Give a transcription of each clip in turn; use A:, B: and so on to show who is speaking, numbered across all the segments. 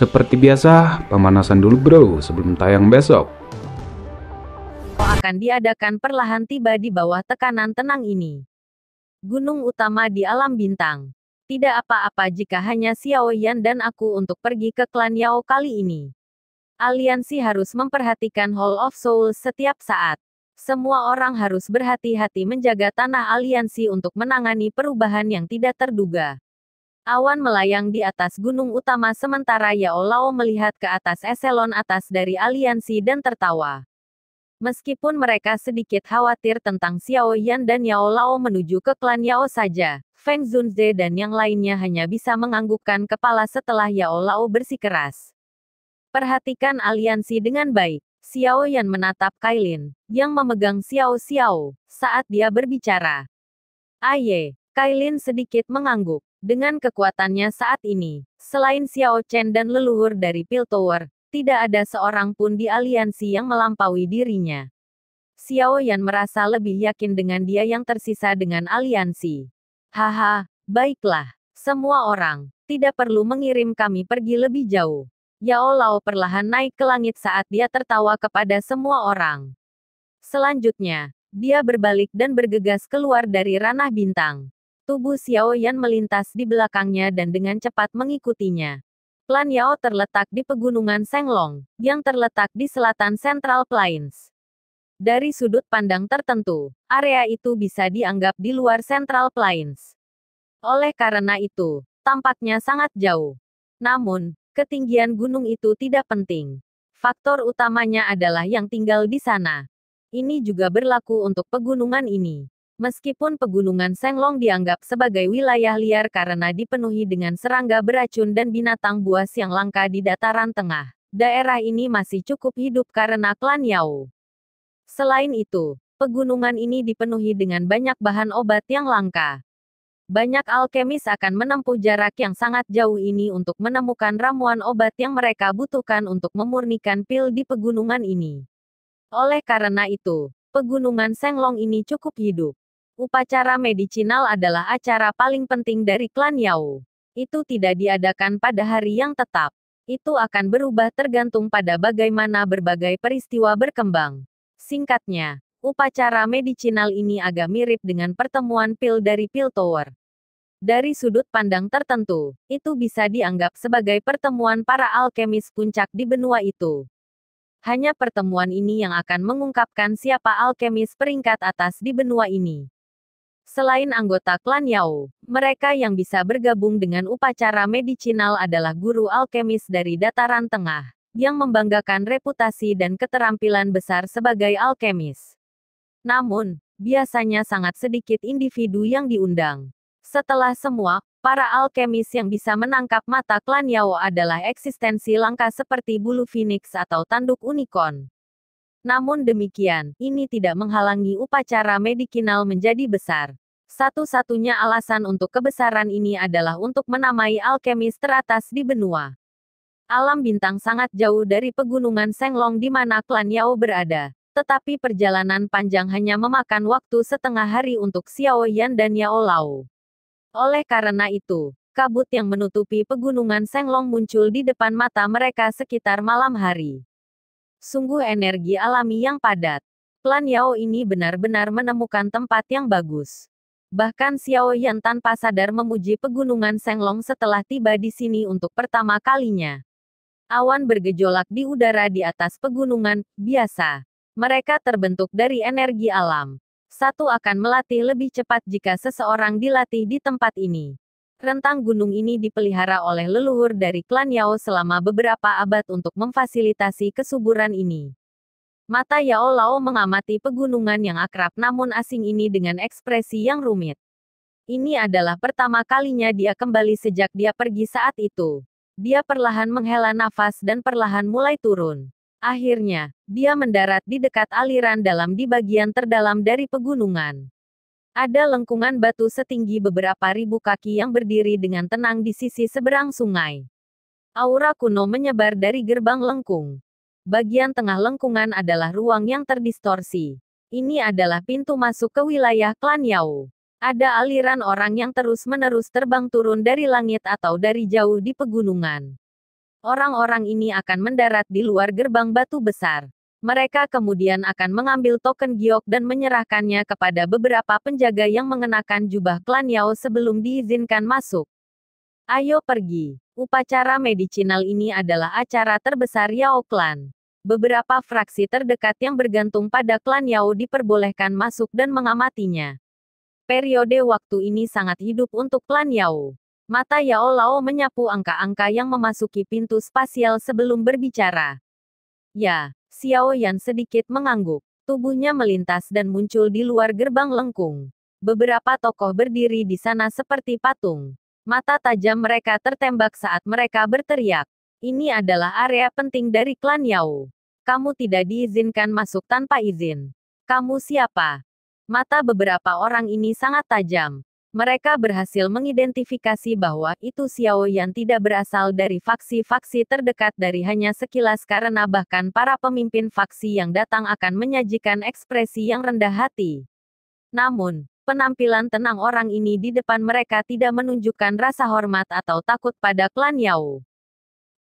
A: Seperti biasa, pemanasan dulu bro sebelum tayang besok. Akan diadakan perlahan tiba di bawah tekanan tenang ini. Gunung utama di alam bintang. Tidak apa-apa jika hanya Xiao Yan dan aku untuk pergi ke klan Yao kali ini. Aliansi harus memperhatikan Hall of Soul setiap saat semua orang harus berhati-hati menjaga tanah aliansi untuk menangani perubahan yang tidak terduga. Awan melayang di atas gunung utama sementara Yaolao melihat ke atas eselon atas dari aliansi dan tertawa. Meskipun mereka sedikit khawatir tentang Xiao Yan dan Yao Lao menuju ke klan Yao saja, Feng Zunze dan yang lainnya hanya bisa menganggukkan kepala setelah Yao Lao bersikeras. Perhatikan aliansi dengan baik. Xiao Yan menatap Kailin, yang memegang Xiao Xiao, saat dia berbicara. Aye, Kailin sedikit mengangguk. Dengan kekuatannya saat ini, selain Xiao Chen dan leluhur dari Pil Tower, tidak ada seorang pun di aliansi yang melampaui dirinya. Xiao Yan merasa lebih yakin dengan dia yang tersisa dengan aliansi. Haha, baiklah. Semua orang, tidak perlu mengirim kami pergi lebih jauh. Yao Lao perlahan naik ke langit saat dia tertawa kepada semua orang. Selanjutnya, dia berbalik dan bergegas keluar dari ranah bintang. Tubuh Xiao Yan melintas di belakangnya dan dengan cepat mengikutinya. Klan Yao terletak di pegunungan Senglong, yang terletak di selatan Central Plains. Dari sudut pandang tertentu, area itu bisa dianggap di luar Central Plains. Oleh karena itu, tampaknya sangat jauh. Namun, ketinggian gunung itu tidak penting. Faktor utamanya adalah yang tinggal di sana. Ini juga berlaku untuk pegunungan ini. Meskipun pegunungan Senglong dianggap sebagai wilayah liar karena dipenuhi dengan serangga beracun dan binatang buas yang langka di dataran tengah, daerah ini masih cukup hidup karena klan Yao. Selain itu, pegunungan ini dipenuhi dengan banyak bahan obat yang langka. Banyak alkemis akan menempuh jarak yang sangat jauh ini untuk menemukan ramuan obat yang mereka butuhkan untuk memurnikan pil di pegunungan ini. Oleh karena itu, pegunungan Senglong ini cukup hidup. Upacara medicinal adalah acara paling penting dari klan Yao. Itu tidak diadakan pada hari yang tetap. Itu akan berubah tergantung pada bagaimana berbagai peristiwa berkembang. Singkatnya, upacara medicinal ini agak mirip dengan pertemuan pil dari pil tower. Dari sudut pandang tertentu, itu bisa dianggap sebagai pertemuan para alkemis puncak di benua itu. Hanya pertemuan ini yang akan mengungkapkan siapa alkemis peringkat atas di benua ini. Selain anggota klan Yao, mereka yang bisa bergabung dengan upacara medicinal adalah guru alkemis dari dataran tengah, yang membanggakan reputasi dan keterampilan besar sebagai alkemis. Namun, biasanya sangat sedikit individu yang diundang. Setelah semua, para alkemis yang bisa menangkap mata klan Yao adalah eksistensi langka seperti bulu phoenix atau tanduk unicorn. Namun demikian, ini tidak menghalangi upacara medikinal menjadi besar. Satu-satunya alasan untuk kebesaran ini adalah untuk menamai alkemis teratas di benua. Alam bintang sangat jauh dari pegunungan Senglong di mana klan Yao berada. Tetapi perjalanan panjang hanya memakan waktu setengah hari untuk Xiao Yan dan Yao Lao. Oleh karena itu, kabut yang menutupi pegunungan Senglong muncul di depan mata mereka sekitar malam hari. Sungguh energi alami yang padat. Plan Yao ini benar-benar menemukan tempat yang bagus. Bahkan Xiao Yan tanpa sadar memuji pegunungan Senglong setelah tiba di sini untuk pertama kalinya. Awan bergejolak di udara di atas pegunungan, biasa. Mereka terbentuk dari energi alam. Satu akan melatih lebih cepat jika seseorang dilatih di tempat ini. Rentang gunung ini dipelihara oleh leluhur dari klan Yao selama beberapa abad untuk memfasilitasi kesuburan ini. Mata Yao Lao mengamati pegunungan yang akrab namun asing ini dengan ekspresi yang rumit. Ini adalah pertama kalinya dia kembali sejak dia pergi saat itu. Dia perlahan menghela nafas dan perlahan mulai turun. Akhirnya, dia mendarat di dekat aliran dalam di bagian terdalam dari pegunungan. Ada lengkungan batu setinggi beberapa ribu kaki yang berdiri dengan tenang di sisi seberang sungai. Aura kuno menyebar dari gerbang lengkung. Bagian tengah lengkungan adalah ruang yang terdistorsi. Ini adalah pintu masuk ke wilayah klan Yao. Ada aliran orang yang terus-menerus terbang turun dari langit atau dari jauh di pegunungan. Orang-orang ini akan mendarat di luar gerbang batu besar. Mereka kemudian akan mengambil token giok dan menyerahkannya kepada beberapa penjaga yang mengenakan jubah klan Yao sebelum diizinkan masuk. Ayo pergi. Upacara medicinal ini adalah acara terbesar Yao klan. Beberapa fraksi terdekat yang bergantung pada klan Yao diperbolehkan masuk dan mengamatinya. Periode waktu ini sangat hidup untuk klan Yao. Mata Yao Lao menyapu angka-angka yang memasuki pintu spasial sebelum berbicara. Ya, Xiao Yan sedikit mengangguk. Tubuhnya melintas dan muncul di luar gerbang lengkung. Beberapa tokoh berdiri di sana seperti patung. Mata tajam mereka tertembak saat mereka berteriak. Ini adalah area penting dari klan Yao. Kamu tidak diizinkan masuk tanpa izin. Kamu siapa? Mata beberapa orang ini sangat tajam. Mereka berhasil mengidentifikasi bahwa itu Xiao yang tidak berasal dari faksi-faksi terdekat dari hanya sekilas karena bahkan para pemimpin faksi yang datang akan menyajikan ekspresi yang rendah hati. Namun, penampilan tenang orang ini di depan mereka tidak menunjukkan rasa hormat atau takut pada klan Yao.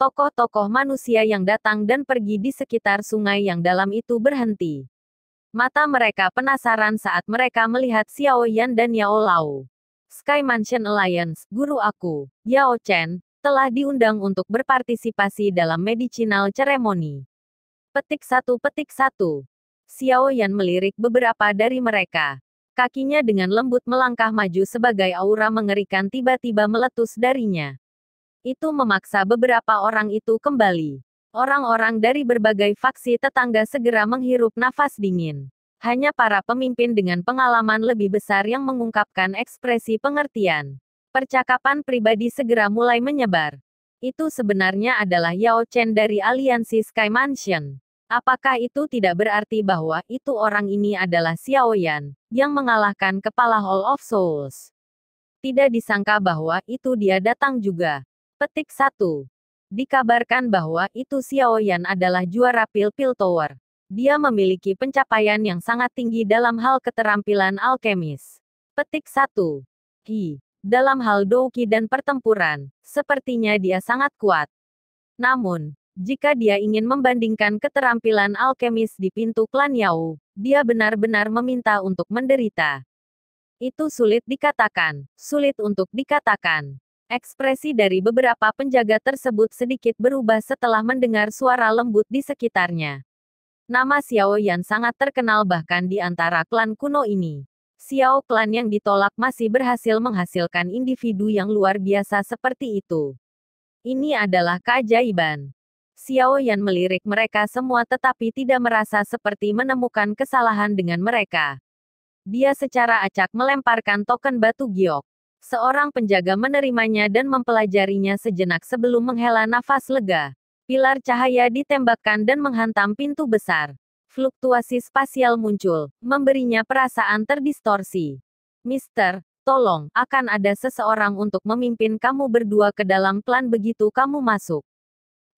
A: Tokoh-tokoh manusia yang datang dan pergi di sekitar sungai yang dalam itu berhenti. Mata mereka penasaran saat mereka melihat Xiao Yan dan Yao Lao. Sky Mansion Alliance, guru aku, Yao Chen, telah diundang untuk berpartisipasi dalam medicinal ceremony. Petik satu petik satu. Xiao Yan melirik beberapa dari mereka. Kakinya dengan lembut melangkah maju sebagai aura mengerikan tiba-tiba meletus darinya. Itu memaksa beberapa orang itu kembali. Orang-orang dari berbagai faksi tetangga segera menghirup nafas dingin. Hanya para pemimpin dengan pengalaman lebih besar yang mengungkapkan ekspresi pengertian. Percakapan pribadi segera mulai menyebar. Itu sebenarnya adalah Yao Chen dari aliansi Sky Mansion. Apakah itu tidak berarti bahwa itu orang ini adalah Xiao Yan yang mengalahkan kepala Hall of Souls? Tidak disangka bahwa itu dia datang juga. Petik 1. Dikabarkan bahwa itu Xiao Yan adalah juara Pil Pil Tower. Dia memiliki pencapaian yang sangat tinggi dalam hal keterampilan alkemis. Petik 1. Hi. Dalam hal douki dan pertempuran, sepertinya dia sangat kuat. Namun, jika dia ingin membandingkan keterampilan alkemis di pintu klan Yao, dia benar-benar meminta untuk menderita. Itu sulit dikatakan, sulit untuk dikatakan. Ekspresi dari beberapa penjaga tersebut sedikit berubah setelah mendengar suara lembut di sekitarnya. Nama Xiao Yan sangat terkenal bahkan di antara klan kuno ini. Xiao klan yang ditolak masih berhasil menghasilkan individu yang luar biasa seperti itu. Ini adalah keajaiban. Xiao Yan melirik mereka semua tetapi tidak merasa seperti menemukan kesalahan dengan mereka. Dia secara acak melemparkan token batu giok. Seorang penjaga menerimanya dan mempelajarinya sejenak sebelum menghela nafas lega. Pilar cahaya ditembakkan dan menghantam pintu besar. Fluktuasi spasial muncul, memberinya perasaan terdistorsi. Mister, tolong, akan ada seseorang untuk memimpin kamu berdua ke dalam klan begitu kamu masuk.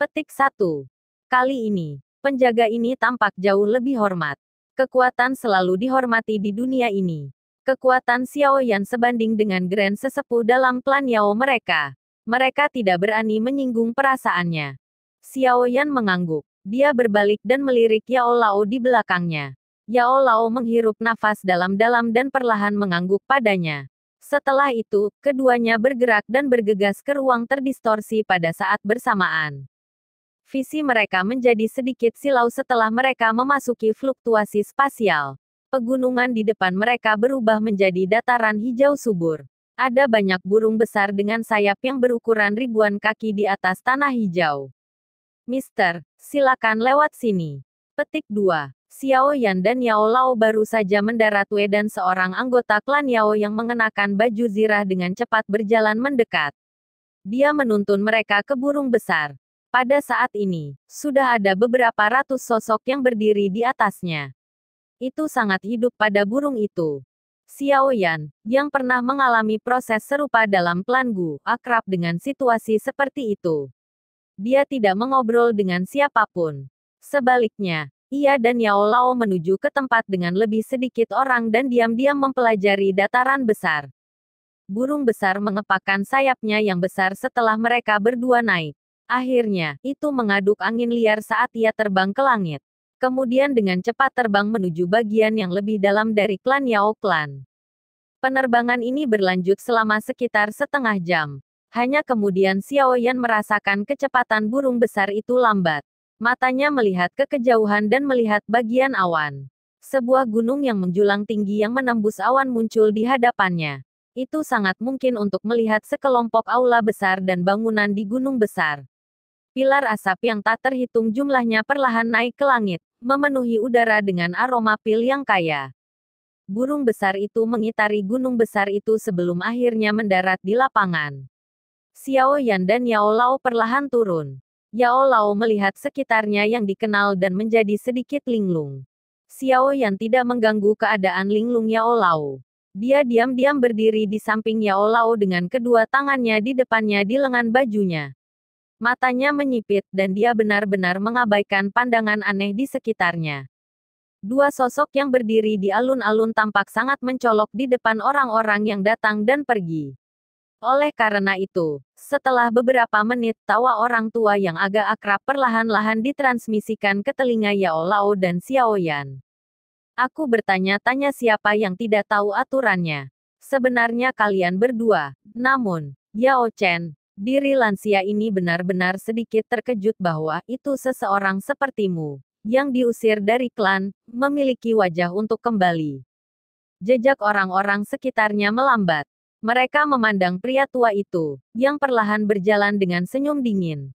A: Petik satu. Kali ini, penjaga ini tampak jauh lebih hormat. Kekuatan selalu dihormati di dunia ini. Kekuatan Xiao Yan sebanding dengan Grand sesepuh dalam klan Yao mereka. Mereka tidak berani menyinggung perasaannya. Xiao Yan mengangguk. Dia berbalik dan melirik Yao Lao di belakangnya. Yao Lao menghirup nafas dalam-dalam dan perlahan mengangguk padanya. Setelah itu, keduanya bergerak dan bergegas ke ruang terdistorsi pada saat bersamaan. Visi mereka menjadi sedikit silau setelah mereka memasuki fluktuasi spasial. Pegunungan di depan mereka berubah menjadi dataran hijau subur. Ada banyak burung besar dengan sayap yang berukuran ribuan kaki di atas tanah hijau. Mister, silakan lewat sini. Petik 2. Xiao Yan dan Yao Lao baru saja mendarat Wei dan seorang anggota klan Yao yang mengenakan baju zirah dengan cepat berjalan mendekat. Dia menuntun mereka ke burung besar. Pada saat ini, sudah ada beberapa ratus sosok yang berdiri di atasnya. Itu sangat hidup pada burung itu. Xiao Yan, yang pernah mengalami proses serupa dalam klan Gu, akrab dengan situasi seperti itu dia tidak mengobrol dengan siapapun. Sebaliknya, ia dan Yao Lao menuju ke tempat dengan lebih sedikit orang dan diam-diam mempelajari dataran besar. Burung besar mengepakkan sayapnya yang besar setelah mereka berdua naik. Akhirnya, itu mengaduk angin liar saat ia terbang ke langit. Kemudian dengan cepat terbang menuju bagian yang lebih dalam dari klan Yao Klan. Penerbangan ini berlanjut selama sekitar setengah jam. Hanya kemudian Xiao Yan merasakan kecepatan burung besar itu lambat. Matanya melihat ke kejauhan dan melihat bagian awan. Sebuah gunung yang menjulang tinggi yang menembus awan muncul di hadapannya. Itu sangat mungkin untuk melihat sekelompok aula besar dan bangunan di gunung besar. Pilar asap yang tak terhitung jumlahnya perlahan naik ke langit, memenuhi udara dengan aroma pil yang kaya burung besar itu mengitari gunung besar itu sebelum akhirnya mendarat di lapangan. Xiao Yan dan Yao Lao perlahan turun. Yao Lao melihat sekitarnya yang dikenal dan menjadi sedikit linglung. Xiao Yan tidak mengganggu keadaan linglung Yao Lao. Dia diam-diam berdiri di samping Yao Lao dengan kedua tangannya di depannya di lengan bajunya. Matanya menyipit dan dia benar-benar mengabaikan pandangan aneh di sekitarnya. Dua sosok yang berdiri di alun-alun tampak sangat mencolok di depan orang-orang yang datang dan pergi. Oleh karena itu, setelah beberapa menit tawa orang tua yang agak akrab perlahan-lahan ditransmisikan ke telinga Yao Lao dan Xiao Yan. Aku bertanya-tanya siapa yang tidak tahu aturannya. Sebenarnya kalian berdua, namun, Yao Chen, diri lansia ini benar-benar sedikit terkejut bahwa itu seseorang sepertimu, yang diusir dari klan, memiliki wajah untuk kembali. Jejak orang-orang sekitarnya melambat mereka memandang pria tua itu, yang perlahan berjalan dengan senyum dingin.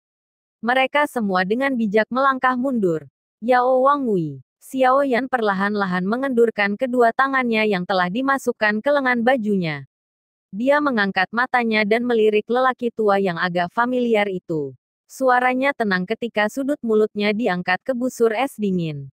A: Mereka semua dengan bijak melangkah mundur. Yao Wangui, Xiao Yan perlahan-lahan mengendurkan kedua tangannya yang telah dimasukkan ke lengan bajunya. Dia mengangkat matanya dan melirik lelaki tua yang agak familiar itu. Suaranya tenang ketika sudut mulutnya diangkat ke busur es dingin.